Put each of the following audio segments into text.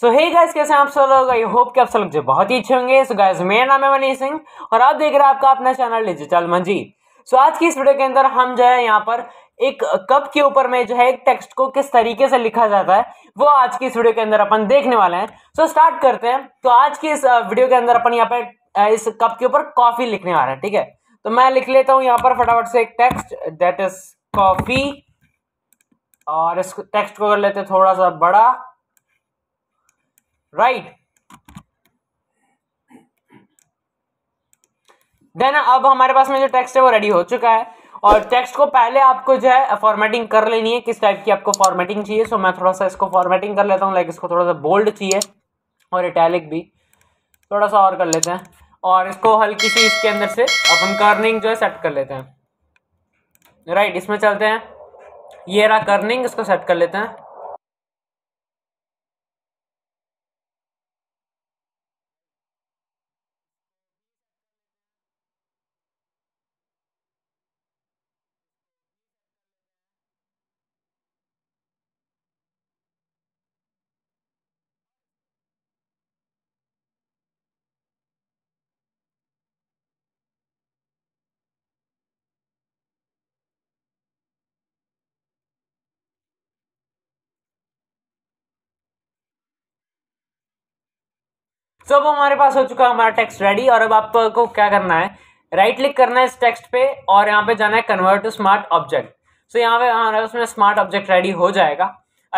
सो hey guys कैसे हैं आप सब लोग आई होप कि आप सब लोग जो बहुत ही अच्छे होंगे सो गाइस मेरा नाम है मनीष सिंह और आप देख रहे हैं आपका अपना चैनल डिजिटल मंजी सो आज की इस वीडियो के अंदर हम जो है यहाँ पर एक कप के ऊपर में जो है एक टेक्स्ट को किस तरीके से लिखा जाता है वो आज की इस वीडियो के अंदर अपन देखने वाले हैं सो so, स्टार्ट करते हैं तो आज की इस वीडियो के अंदर अपन यहाँ पर इस कप के ऊपर कॉफ़ी लिखने वाले हैं ठीक है तो मैं लिख लेता हूँ यहाँ पर फटाफट से एक टेक्स्ट दैट इज कॉफ़ी और इस टेक्स्ट को कर लेते हैं थोड़ा सा बड़ा राइट देन अब हमारे पास में जो टेक्स्ट है वो रेडी हो चुका है और टेक्स्ट को पहले आपको जो है फॉर्मेटिंग कर लेनी है किस टाइप की आपको फॉर्मेटिंग चाहिए सो मैं थोड़ा सा इसको फॉर्मेटिंग कर लेता हूँ लाइक इसको थोड़ा सा बोल्ड चाहिए और इटैलिक भी थोड़ा सा और कर लेते हैं और इसको हल्की सी इसके अंदर से अपन कर्निंग जो है सेट कर लेते हैं राइट इसमें चलते हैं ये रहा कर्निंग इसको सेट कर लेते हैं सो तो so, अब हमारे पास हो चुका है हमारा टेक्स्ट रेडी और अब आपको क्या करना है राइट क्लिक करना है इस टेक्स्ट पे और यहाँ पे जाना है convert to smart object so यहाँ पे हमारे उसमें स्मार्ट ऑब्जेक्ट रेडी हो जाएगा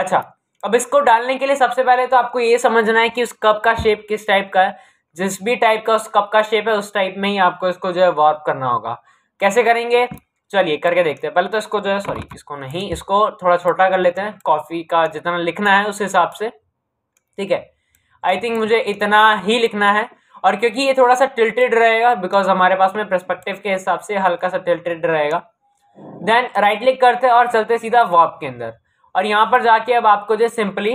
अच्छा अब इसको डालने के लिए सबसे पहले तो आपको ये समझना है कि उस कप का शेप किस टाइप का है जिस भी टाइप का उस कप का शेप है उस टाइप में ही आपको इसको जो है वॉर्प करना होगा कैसे करेंगे चलिए करके देखते हैं पहले तो इसको जो है सॉरी इसको नहीं इसको थोड़ा छोटा कर लेते हैं कॉफ़ी का जितना लिखना है उस हिसाब से ठीक है आई थिंक मुझे इतना ही लिखना है और क्योंकि ये थोड़ा सा टिल्टेड रहेगा बिकॉज हमारे पास में प्रस्पेक्टिव के हिसाब से हल्का सा टिल्टेड रहेगा देन राइट क्लिक करते और चलते सीधा वॉप के अंदर और यहाँ पर जाके अब आपको जो सिंपली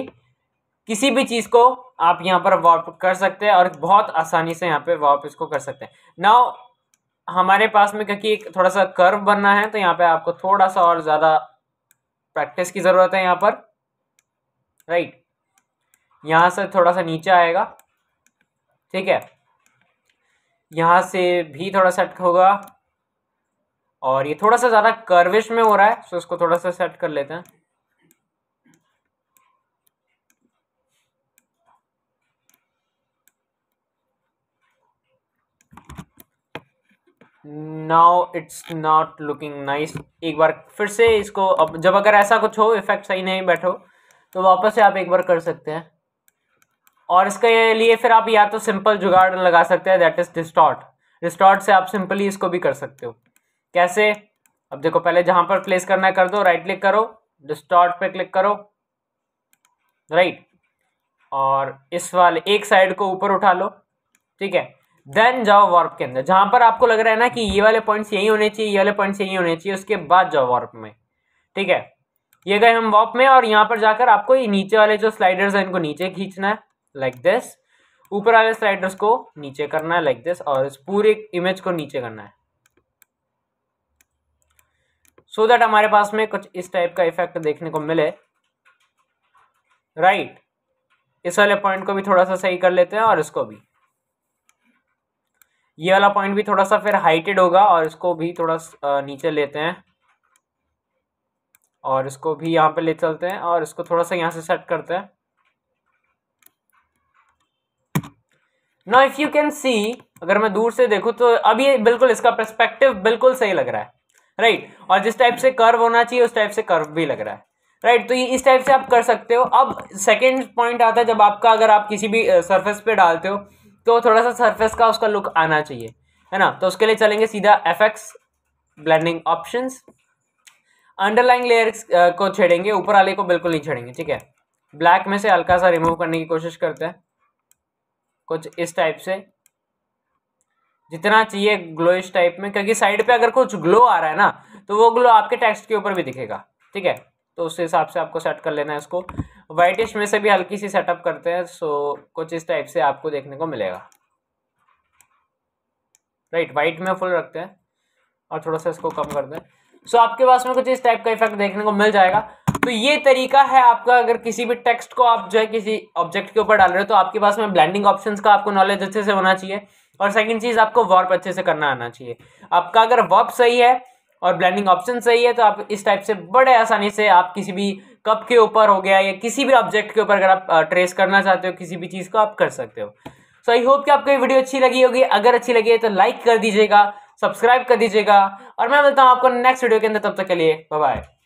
किसी भी चीज़ को आप यहाँ पर वॉप कर सकते हैं और बहुत आसानी से यहाँ पे वॉप इसको कर सकते हैं नाउ हमारे पास में क्योंकि एक थोड़ा सा कर्व बनना है तो यहाँ पे आपको थोड़ा सा और ज़्यादा प्रैक्टिस की ज़रूरत है यहाँ पर राइट right. यहाँ से थोड़ा सा नीचे आएगा ठीक है यहाँ से भी थोड़ा सेट होगा और ये थोड़ा सा ज़्यादा कर्विश में हो रहा है सो इसको थोड़ा सा सेट कर लेते हैं now it's not looking nice एक बार फिर से इसको अब जब अगर ऐसा कुछ हो इफेक्ट सही नहीं बैठो तो वापस से आप एक बार कर सकते हैं और इसके लिए फिर आप या तो सिंपल जुगाड़ लगा सकते हैं दैट इज़ डिस्टॉट डिस्टॉट से आप सिंपली इसको भी कर सकते हो कैसे अब देखो पहले जहां पर प्लेस करना है कर दो राइट क्लिक करो डिस्टॉट पे क्लिक करो राइट और इस वाले एक साइड को ऊपर उठा लो ठीक है देन जाओ वार्प के अंदर जहां पर आपको लग रहा है ना कि ये वाले पॉइंट्स यही होने चाहिए ये वाले पॉइंट्स यही होने चाहिए उसके बाद जाओ वार्प में ठीक है ये गए हम वॉप में और यहाँ पर जाकर आपको ये नीचे वाले जो स्लाइडर्स हैं इनको नीचे खींचना है लाइक दिस ऊपर वाले स्लाइडर्स को नीचे करना है लाइक दिस और इस पूरे इमेज को नीचे करना है सो so दैट हमारे पास में कुछ इस टाइप का इफेक्ट देखने को मिले राइट right. इस वाले पॉइंट को भी थोड़ा सा सही कर लेते हैं और इसको भी ये वाला पॉइंट भी थोड़ा सा फिर हाइटेड होगा और इसको भी थोड़ा नीचे लेते हैं और इसको भी यहाँ पे ले चलते हैं और इसको थोड़ा सा यहाँ से सेट करते हैं ना इफ यू कैन सी अगर मैं दूर से देखूँ तो अब ये बिल्कुल इसका परस्पेक्टिव बिल्कुल सही लग रहा है राइट right? और जिस टाइप से कर्व होना चाहिए उस टाइप से कर्व भी लग रहा है राइट right? तो ये इस टाइप से आप कर सकते हो अब सेकेंड पॉइंट आता है जब आपका अगर आप किसी भी सरफेस पे डालते हो तो थोड़ा सा सरफेस का उसका लुक आना चाहिए है ना तो उसके लिए चलेंगे सीधा F X blending option underlying layer को छेड़ेंगे ऊपर वाले को बिल्कुल नहीं छेड़ेंगे ठीक है ब्लैक में से हल्का सा रिमूव करने की कोशिश करते हैं कुछ इस टाइप से जितना चाहिए इस टाइप में क्योंकि साइड पे अगर कुछ ग्लो आ रहा है ना तो वो ग्लो आपके टेक्स्ट के ऊपर भी दिखेगा ठीक है तो उस हिसाब से आपको सेट कर लेना है इसको वाइटिश में से भी हल्की सी सेटअप करते हैं सो कुछ इस टाइप से आपको देखने को मिलेगा राइट वाइट में फुल रखते हैं और थोड़ा सा इसको कम करते हैं सो आपके पास में कुछ इस टाइप का इफेक्ट देखने को मिल जाएगा तो ये तरीका है आपका अगर किसी भी टेक्स्ट को आप जो है किसी ऑब्जेक्ट के ऊपर डाल रहे हो तो आपके पास में ब्लैंडिंग ऑप्शन का आपको नॉलेज अच्छे से होना चाहिए और सेकेंड चीज़ आपको वॉर्प अच्छे से करना आना चाहिए आपका अगर वॉर्प सही है और ब्लैंडिंग ऑप्शन सही है तो आप इस टाइप से बड़े आसानी से आप किसी भी कप के ऊपर हो गया या किसी भी ऑब्जेक्ट के ऊपर अगर आप ट्रेस करना चाहते हो किसी भी चीज़ को आप कर सकते हो सो आई होप कि आपको ये वीडियो अच्छी लगी होगी अगर अच्छी लगी है तो लाइक कर दीजिएगा सब्सक्राइब कर दीजिएगा और मैं मिलता हूँ आपको नेक्स्ट वीडियो के अंदर तब तक के लिए बाय